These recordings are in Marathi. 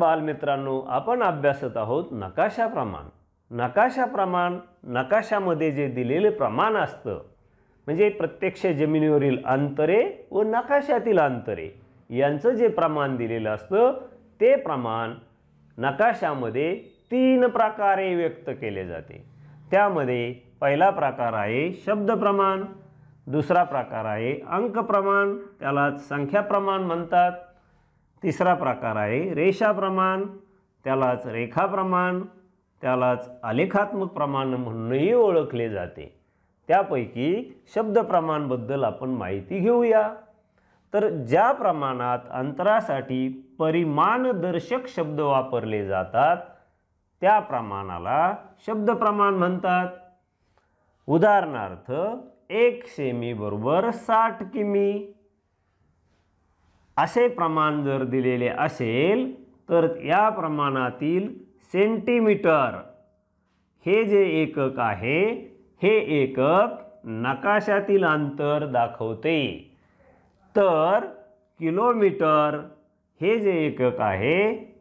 बालमित्रांनो आपण अभ्यासत आहोत नकाशा प्रमाण नकाशा प्रमाण नकाशामध्ये जे दिलेले प्रमाण असतं म्हणजे प्रत्यक्ष जमिनीवरील अंतरे व नकाशातील अंतरे यांचं जे प्रमाण दिलेलं असतं ते प्रमाण नकाशामध्ये तीन प्रकारे व्यक्त केले जाते त्यामध्ये पहिला प्रकार आहे शब्द प्रमाण दुसरा प्रकार आहे अंक प्रमाण त्यालाच संख्या प्रमाण म्हणतात तिसरा प्रकार आहे रेषा प्रमाण त्यालाच रेखा प्रमाण त्यालाच आलेखात्मक प्रमाण म्हणूनही ओळखले जाते त्यापैकी शब्द प्रमाणबद्दल आपण माहिती घेऊया तर ज्या प्रमाणात अंतरासाठी परिमाणदर्शक शब्द वापरले जातात त्या प्रमाणाला शब्द प्रमाण म्हणतात उदाहरणार्थ एक सेमी बरोबर साठ किमी असे प्रमाण जर दिलेले असेल तर या प्रमाणातील सेंटीमीटर हे जे एकक आहे हे एकक नकाशातील अंतर दाखवते तर किलोमीटर हे जे एकक आहे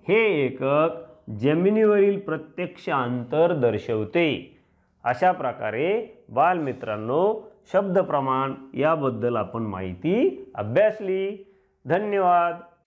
हे एकक जमिनीवरील प्रत्यक्ष अंतर दर्शवते अशा प्रकारे बालमित्रांनो शब्द प्रमाण याबद्दल आपण माहिती अभ्यासली धन्यवाद